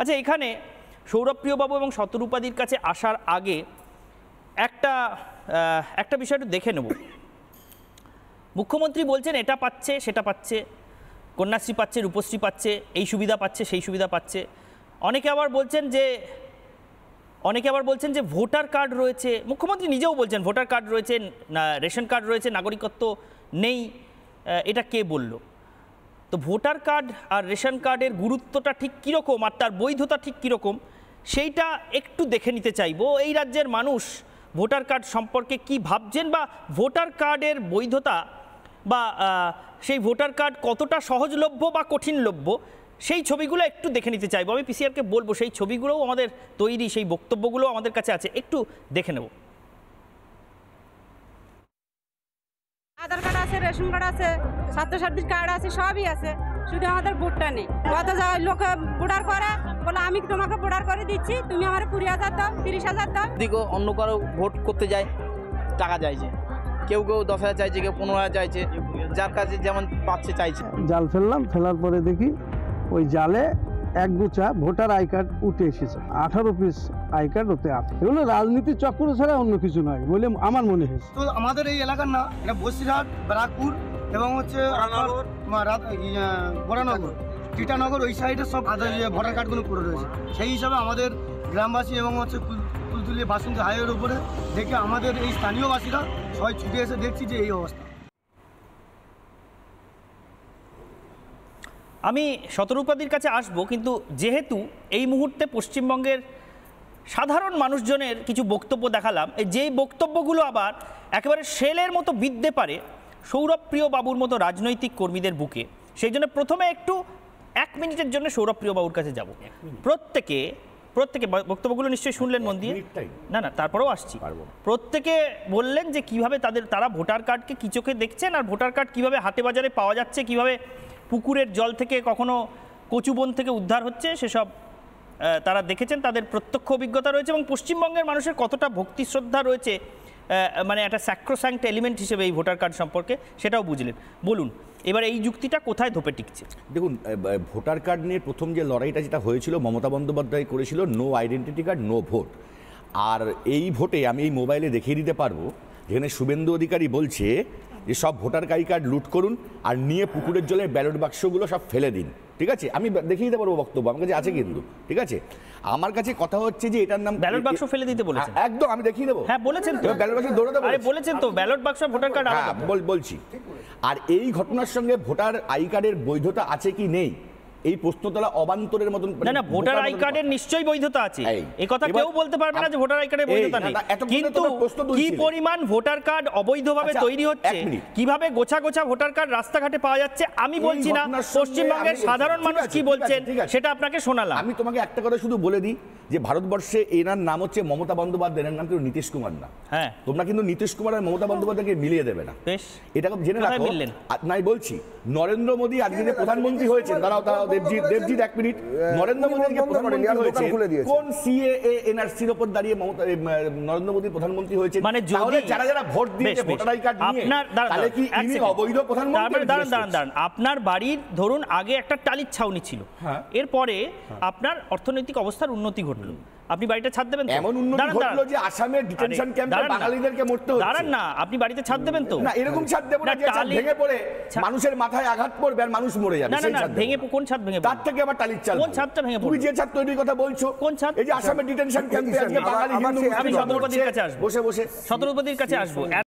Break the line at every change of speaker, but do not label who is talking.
আচ্ছা এখানে সৌরভপ্রিয়বাবু এবং শতরূপাদির কাছে আসার আগে একটা একটা বিষয় দেখে নেব মুখ্যমন্ত্রী বলছেন এটা পাচ্ছে সেটা পাচ্ছে কন্যাশ্রী পাচ্ছে রূপশ্রী পাচ্ছে এই সুবিধা পাচ্ছে সেই সুবিধা পাচ্ছে অনেকে আবার বলছেন যে অনেকে আবার বলছেন যে ভোটার কার্ড রয়েছে মুখ্যমন্ত্রী নিজেও বলছেন ভোটার কার্ড রয়েছে রেশন কার্ড রয়েছে নাগরিকত্ব নেই এটা কে বললো তো ভোটার কার্ড আর রেশন কার্ডের গুরুত্বটা ঠিক কীরকম আর তার বৈধতা ঠিক কীরকম সেইটা একটু দেখে নিতে চাইবো এই রাজ্যের মানুষ ভোটার কার্ড সম্পর্কে কি ভাবছেন বা ভোটার কার্ডের বৈধতা বা সেই ভোটার কার্ড কতটা সহজলভ্য বা কঠিনলভ্য সেই ছবিগুলো একটু দেখে নিতে চাইবো আমি পিসিআরকে বলবো সেই ছবিগুলোও আমাদের তৈরি সেই বক্তব্যগুলো আমাদের কাছে আছে একটু দেখে নেবো আধার কার্ড আছে রেশন কার্ড আছে স্বাস্থ্যসাথীর কার্ড আছে সবই আছে শুধু আমাদের ভোটটা নেই কত লোকে বোর্ডার করে বলে আমি তোমাকে বোর্ডার করে দিচ্ছি তুমি আমার কুড়ি হাজার দাও তিরিশ হাজার দাও দিকে অন্য কারো ভোট করতে যায় টাকা চাইছে কেউ কেউ দশ হাজার চাইছে কেউ পনেরো হাজার চাইছে যার কাছে যেমন পাচ্ছে চাইছে জাল ফেললাম ফেলার পরে দেখি ওই জালে এক ভোটার আই কার্ড উঠে এসেছে আঠারো পিস আই কার্ড ওতে আছে এগুলো রাজনীতির চক্র ছাড়া অন্য কিছু
নয় বলে আমার মনে হয়েছে
তো আমাদের এই এলাকার না এটা বসিরহাট ব্যারাকপুর এবং হচ্ছে বরানগর টিটানগর ওই সাইডে সব ইয়ে ভোটার কার্ডগুলো পড়ে রয়েছে সেই হিসাবে আমাদের গ্রামবাসী এবং হচ্ছে কুলতুলি বাসিন্দা হাইওয়ের উপরে দেখে আমাদের এই স্থানীয়বাসীরা সবাই ছুটে এসে দেখছি যে এই অবস্থা আমি শতরূপাদির কাছে আসব কিন্তু যেহেতু এই মুহূর্তে পশ্চিমবঙ্গের সাধারণ মানুষজনের কিছু বক্তব্য দেখালাম যেই বক্তব্যগুলো আবার একেবারে সেলের মতো বিদ্যে পারে সৌরভপ্রিয় বাবুর মতো রাজনৈতিক কর্মীদের বুকে সেই জন্য প্রথমে একটু এক মিনিটের জন্য সৌরভপ্রিয় বাবুর কাছে যাব প্রত্যেকে প্রত্যেকে বক্তব্যগুলো নিশ্চয়ই শুনলেন মন দিয়ে না না তারপরেও আসছি প্রত্যেকে বললেন যে কিভাবে তাদের তারা ভোটার কার্ডকে কি চোখে দেখছেন আর ভোটার কার্ড কিভাবে হাতে বাজারে পাওয়া যাচ্ছে কিভাবে পুকুরের জল থেকে কখনো কচুবন থেকে উদ্ধার হচ্ছে সেসব তারা দেখেছেন তাদের প্রত্যক্ষ অভিজ্ঞতা রয়েছে এবং পশ্চিমবঙ্গের মানুষের কতটা ভক্তি শ্রদ্ধা রয়েছে মানে একটা স্যাক্রোস্যাংট এলিমেন্ট হিসেবে এই ভোটার কার্ড সম্পর্কে সেটাও বুঝলেন বলুন
এবার এই যুক্তিটা কোথায় ধোপে টিকছে দেখুন ভোটার কার্ড নিয়ে প্রথম যে লড়াইটা যেটা হয়েছিল মমতা বন্দ্যোপাধ্যায় করেছিল no identity card no vote আর এই ভোটে আমি এই মোবাইলে দেখিয়ে দিতে পারবো যেখানে শুভেন্দু অধিকারী বলছে যে সব ভোটার আই কার্ড লুট করুন আর নিয়ে পুকুরের জলে ব্যালট বাক্সগুলো সব ফেলে দিন ঠিক আছে আমি দেখিয়ে দিতে পারবো বক্তব্য আমার কাছে আছে কিন্তু ঠিক আছে আমার কাছে কথা হচ্ছে যে এটার নাম ব্যালট বাক্স ফেলে দিতে বলেছেন হ্যাঁ, একদম আমি দেখিয়ে দেবো হ্যাঁ বলেছেন তো ব্যালট বাক্স দৌড়ে দেবো বলেছেন তো ব্যালট বাক্স ভোটার কার্ড হ্যাঁ, বলছি আর এই ঘটনার সঙ্গে ভোটার আই কার্ডের বৈধতা আছে কি নেই এই প্রশ্নতলা অবান্তরের মতন না না মানে ভোটার আই
কার্ডের নিশ্চয়ই বৈধতা আছে এই কথা কেউ বলতে পারবে না যে ভোটার আই কার্ডের বৈধতা নেই কিন্তু কি পরিমাণ ভোটার কার্ড অবৈধভাবে আচ্ছা, তৈরি হচ্ছে কিভাবে গোছা গোছা ভোটার কার্ড রাস্তাঘাটে পাওয়া যাচ্ছে আমি বলছি না পশ্চিমবঙ্গের সাধারণ মানুষ কি বলছেন সেটা আপনাকে
শোনালাম আমি তোমাকে একটা কথা শুধু বলে দিই যে ভারতবর্ষে এনার নাম হচ্ছে মমতা বন্দ্যোপাধ্যায় এনার নাম কিন্তু নীতিশ কুমার না হ্যাঁ তোমরা কিন্তু নীতিশ কুমার আর মমতা বন্দ্যোপাধ্যায়কে মিলিয়ে দেবে না এটা জেনে রাখো নাই বলছি নরেন্দ্র মোদী আজকে হ্যাঁ, হ্যাঁ, প্রধানমন্ত্রী হয়েছেন দাঁড়াও দাঁড়াও নরেন্দ্র প্রধানমন্ত্রী হয়েছে মানে যারা যারা ভোট দিয়েছে অবৈধ মানে দাঁড়ান দাঁড়ান দাঁড়ান
আপনার বাড়ির ধরুন আগে একটা টালির ছাউনি ছিল হ্যাঁ। এরপরে হ্যাঁ। আপনার অর্থনৈতিক অবস্থার উন্নতি ঘটলো আপনি বাড়িতে ছাদ দেবেন এমন উন্নতি ঘটলো যে
আসামে ডিটেনশন ক্যাম্পে বাঙালিদেরকে
মরতে হচ্ছে দাঁড়ান না আপনি বাড়িতে ছাদ দেবেন তো না এরকম ছাদ দেব না যে ছাদ ভেঙে পড়ে মানুষের
মাথায় আঘাত পড়বে আর মানুষ মরে যাবে সেই ছাদ ভেঙে কোন ছাদ ভেঙে তার থেকে আবার টালির চাল কোন ছাদটা ভেঙে তুমি যে ছাদ তৈরির কথা বলছো কোন ছাদ এই যে আসামে ডিটেনশন ক্যাম্পে আজকে আচ্ছা, বাঙালি হিন্দু আমি সদরপতির কাছে আসবো বসে বসে
সদরপতির কাছে আসবো